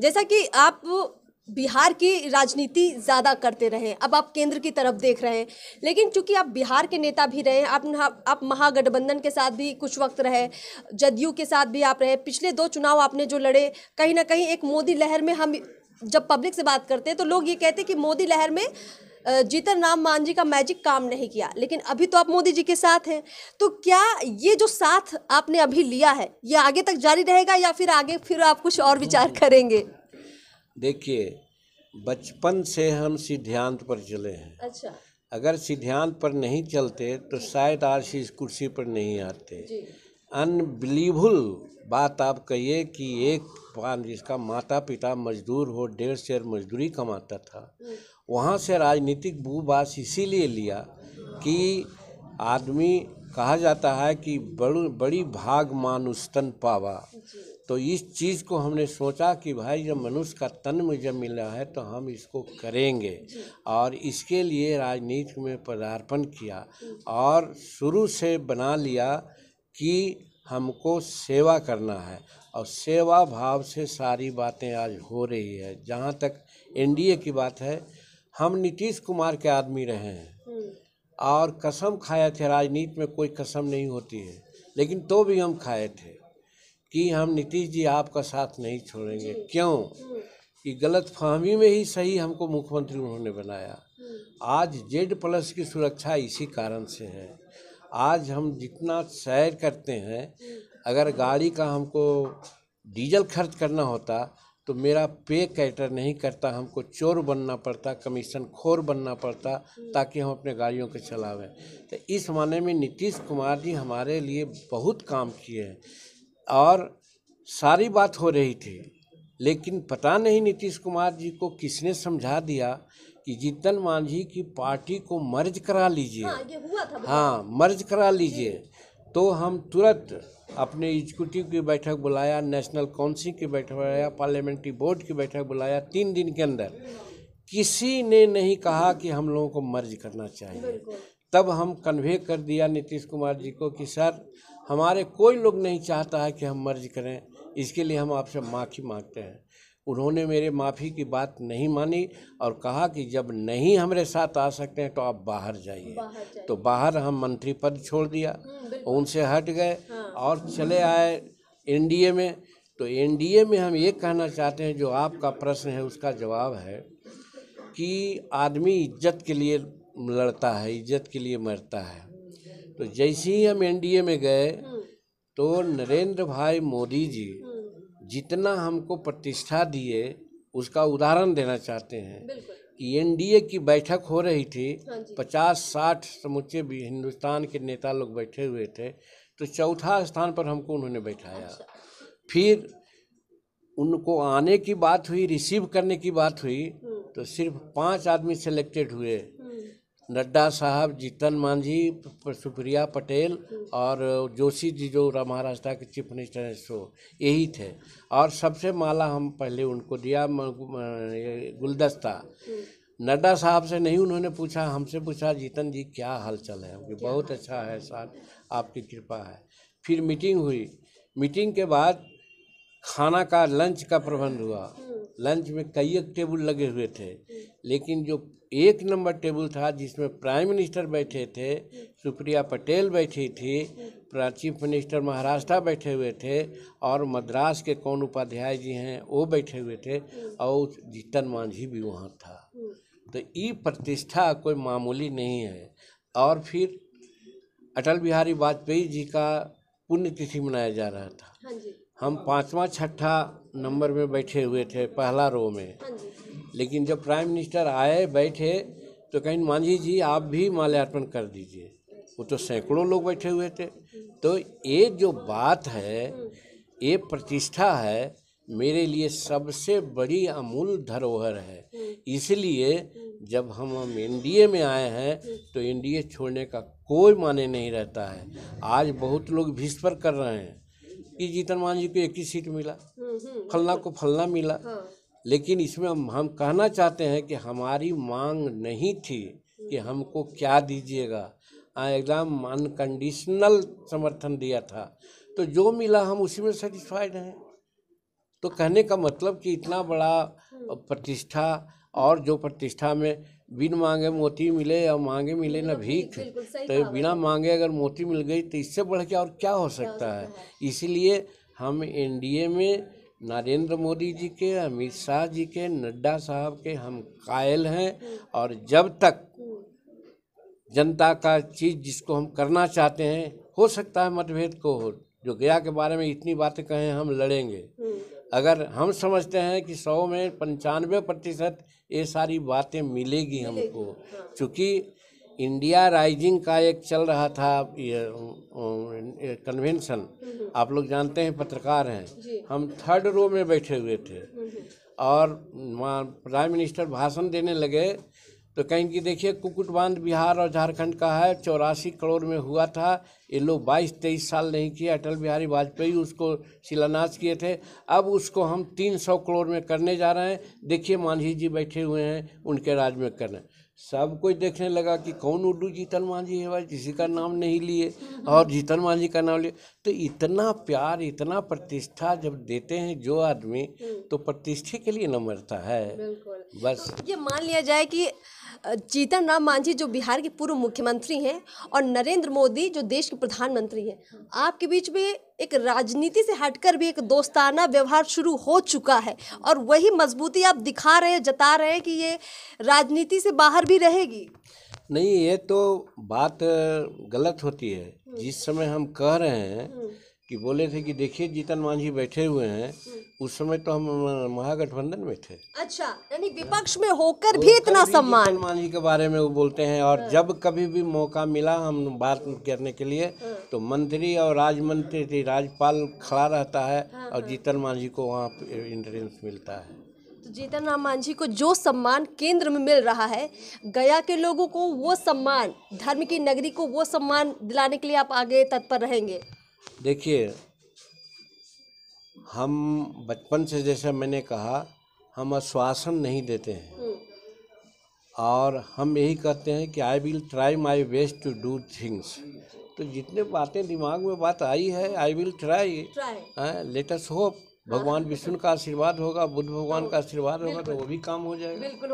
जैसा कि आप बिहार की राजनीति ज़्यादा करते रहे अब आप केंद्र की तरफ देख रहे हैं लेकिन चूंकि आप बिहार के नेता भी रहे आप आप महागठबंधन के साथ भी कुछ वक्त रहे जदयू के साथ भी आप रहे पिछले दो चुनाव आपने जो लड़े कहीं ना कहीं एक मोदी लहर में हम जब पब्लिक से बात करते हैं तो लोग ये कहते हैं कि मोदी लहर में जीतन राम मान जी का मैजिक काम नहीं किया लेकिन अभी तो आप मोदी जी के साथ हैं तो क्या ये जो साथ आपने अभी लिया है ये आगे तक जारी रहेगा या फिर आगे फिर आप कुछ और विचार हम्म। करेंगे देखिए बचपन से हम सिद्धांत पर चले हैं अच्छा अगर सिद्धांत पर नहीं चलते तो शायद आज इस कुर्सी पर नहीं आते अनबिलीवल बात आप कहिए कि एक जिसका माता पिता मजदूर हो डेढ़ शेर मजदूरी कमाता था हम्म। वहाँ से राजनीतिक भूभाष इसीलिए लिया कि आदमी कहा जाता है कि बड़ बड़ी भाग मानुस्तन पावा तो इस चीज़ को हमने सोचा कि भाई जब मनुष्य का तन मुझे मिला है तो हम इसको करेंगे और इसके लिए राजनीति में पदार्पण किया और शुरू से बना लिया कि हमको सेवा करना है और सेवा भाव से सारी बातें आज हो रही है जहाँ तक एनडीए की बात है हम नीतीश कुमार के आदमी रहे हैं हम्म। और कसम खाए थे राजनीति में कोई कसम नहीं होती है लेकिन तो भी हम खाए थे कि हम नीतीश जी आपका साथ नहीं छोड़ेंगे क्यों हम्म। कि गलत फहमी में ही सही हमको मुख्यमंत्री उन्होंने बनाया हम्म। आज जेड प्लस की सुरक्षा इसी कारण से है आज हम जितना सैर करते हैं अगर गाड़ी का हमको डीजल खर्च करना होता तो मेरा पे कैटर नहीं करता हमको चोर बनना पड़ता कमीशन खोर बनना पड़ता ताकि हम अपने गाड़ियों के चलावें तो इस माने में नीतीश कुमार जी हमारे लिए बहुत काम किए हैं और सारी बात हो रही थी लेकिन पता नहीं नीतीश कुमार जी को किसने समझा दिया कि जीतन मांझी की पार्टी को मर्ज करा लीजिए हाँ, मतलब। हाँ मर्ज करा लीजिए तो हम तुरंत अपने एग्जीक्यूटिव की बैठक बुलाया नेशनल काउंसिल की बैठक बुलाया पार्लियामेंट्री बोर्ड की बैठक बुलाया तीन दिन के अंदर किसी ने नहीं कहा कि हम लोगों को मर्ज करना चाहिए तब हम कन्वे कर दिया नीतीश कुमार जी को कि सर हमारे कोई लोग नहीं चाहता है कि हम मर्ज करें इसके लिए हम आपसे माफ़ी मांगते हैं उन्होंने मेरे माफ़ी की बात नहीं मानी और कहा कि जब नहीं हमारे साथ आ सकते हैं तो आप बाहर जाइए तो बाहर हम मंत्री पद छोड़ दिया हम्म, उनसे हट गए हाँ। और चले आए एनडीए में तो एनडीए में हम ये कहना चाहते हैं जो आपका प्रश्न है उसका जवाब है कि आदमी इज्जत के लिए लड़ता है इज्जत के लिए मरता है तो जैसे ही हम एनडीए में गए हम्म। तो नरेंद्र भाई मोदी जी हम्म। जितना हमको प्रतिष्ठा दिए उसका उदाहरण देना चाहते हैं कि एनडीए की बैठक हो रही थी हाँ पचास साठ समुचे भी हिंदुस्तान के नेता लोग बैठे हुए थे तो चौथा स्थान पर हमको उन्होंने बैठाया अच्छा। फिर उनको आने की बात हुई रिसीव करने की बात हुई हम्म। तो सिर्फ पांच आदमी सेलेक्टेड हुए नड्डा साहब जीतन मांझी सुप्रिया पटेल और जोशी जी जो महाराष्ट्र के चीफ मिनिस्टर हैं सो यही थे और सबसे माला हम पहले उनको दिया गुलदस्ता नड्डा साहब से नहीं उन्होंने पूछा हमसे पूछा जीतन जी क्या हालचाल है क्योंकि बहुत अच्छा है सर आपकी कृपा है फिर मीटिंग हुई मीटिंग के बाद खाना का लंच का प्रबंध हुआ हम्म। लंच में कई एक टेबल लगे हुए थे हम्म। लेकिन जो एक नंबर टेबल था जिसमें प्राइम मिनिस्टर बैठे थे सुप्रिया पटेल बैठी थी चीफ मिनिस्टर महाराष्ट्र बैठे हुए थे और मद्रास के कौन उपाध्याय जी हैं वो बैठे हुए थे और जीतन मांझी भी वहाँ था तो ये प्रतिष्ठा कोई मामूली नहीं है और फिर अटल बिहारी वाजपेयी जी का पुण्यतिथि मनाया जा रहा था हाँ हम पाँचवा छठा नंबर में बैठे हुए थे पहला रो में हाँ लेकिन जब प्राइम मिनिस्टर आए बैठे तो कहीं मांझी जी आप भी माल्यार्पण कर दीजिए वो तो सैकड़ों लोग बैठे हुए थे तो ये जो बात है ये प्रतिष्ठा है मेरे लिए सबसे बड़ी अमूल धरोहर है इसलिए जब हम हम एनडीए में आए हैं तो एनडीए छोड़ने का कोई माने नहीं रहता है आज बहुत लोग भीष्पर कर रहे हैं कि जीतन मान जी को एक ही सीट मिला हम्म, हम्म। फलना को फलना मिला हाँ। लेकिन इसमें हम हम कहना चाहते हैं कि हमारी मांग नहीं थी कि हमको क्या दीजिएगा हाँ, एकदम अनकंडीशनल समर्थन दिया था तो जो मिला हम उसी में सेटिस्फाइड हैं तो कहने का मतलब कि इतना बड़ा प्रतिष्ठा और जो प्रतिष्ठा में बिन मांगे मोती मिले या मांगे मिले ना भीख तो बिना मांगे अगर मोती मिल गई तो इससे बढ़ के और क्या हो सकता है इसीलिए हम एनडीए में नरेंद्र मोदी जी के अमित शाह जी के नड्डा साहब के हम कायल हैं और जब तक जनता का चीज़ जिसको हम करना चाहते हैं हो सकता है मतभेद को हो जो गया के बारे में इतनी बातें कहें हम लड़ेंगे अगर हम समझते हैं कि सौ में पंचानवे प्रतिशत ये सारी बातें मिलेगी हमको क्योंकि हाँ। इंडिया राइजिंग का एक चल रहा था ये कन्वेंशन आप लोग जानते हैं पत्रकार हैं हम थर्ड रो में बैठे हुए थे हम्म, हम्म। और प्राइम मिनिस्टर भाषण देने लगे तो कहें कि देखिए कुकुट बांध बिहार और झारखंड का है चौरासी करोड़ में हुआ था ये लोग बाईस तेईस साल नहीं किए अटल बिहारी वाजपेयी उसको शिलान्यास किए थे अब उसको हम तीन सौ करोड़ में करने जा रहे हैं देखिए मांझी जी बैठे हुए हैं उनके राज में कर सब कोई देखने लगा कि कौन उल्लू जीतन मांझी है भाई किसी का नाम नहीं लिए और जीतन मांझी का नाम लिए तो इतना प्यार इतना प्रतिष्ठा जब देते हैं जो आदमी हम्म। तो प्रतिष्ठा के लिए न मरता है बस तो ये मान लिया जाए कि जीतन राम मांझी जो बिहार के पूर्व मुख्यमंत्री हैं और नरेंद्र मोदी जो देश के प्रधानमंत्री हैं आपके बीच में एक राजनीति से हटकर भी एक दोस्ताना व्यवहार शुरू हो चुका है और वही मजबूती आप दिखा रहे हैं जता रहे हैं कि ये राजनीति से बाहर भी रहेगी नहीं ये तो बात गलत होती है हम्म। जिस समय हम कह रहे हैं हम्म। कि बोले थे कि देखिए जीतन मांझी बैठे हुए हैं हम्म। उस समय तो हम महागठबंधन में थे अच्छा यानी विपक्ष में होकर भी इतना सम्मान जीतन मांझी के बारे में वो बोलते हैं और हाँ। जब कभी भी मौका मिला हम बात करने के लिए हाँ। तो मंत्री और राजमंत्री राज्यपाल खड़ा रहता है हाँ, और जीतन मांझी को वहाँ इंटरेंस मिलता है तो जीतन राम मांझी को जो सम्मान केंद्र में मिल रहा है गया के लोगों को वो सम्मान धर्म की नगरी को वो सम्मान दिलाने के लिए आप आगे तत्पर रहेंगे देखिए हम बचपन से जैसा मैंने कहा हम आश्वासन नहीं देते हैं हम्म। और हम यही कहते हैं कि I will try my best to do things तो जितने बातें दिमाग में बात आई है I will try latest hope भगवान विष्णु का आशीर्वाद होगा बुद्ध भगवान का आशीर्वाद होगा तो वो भी काम हो जाएगा